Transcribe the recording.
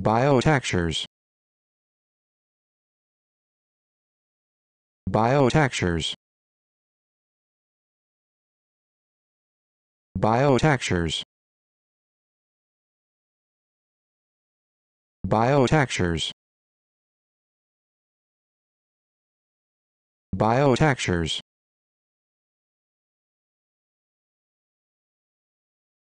Biotextures. Biotextures. Biotextures. Biotextures. Biotextures.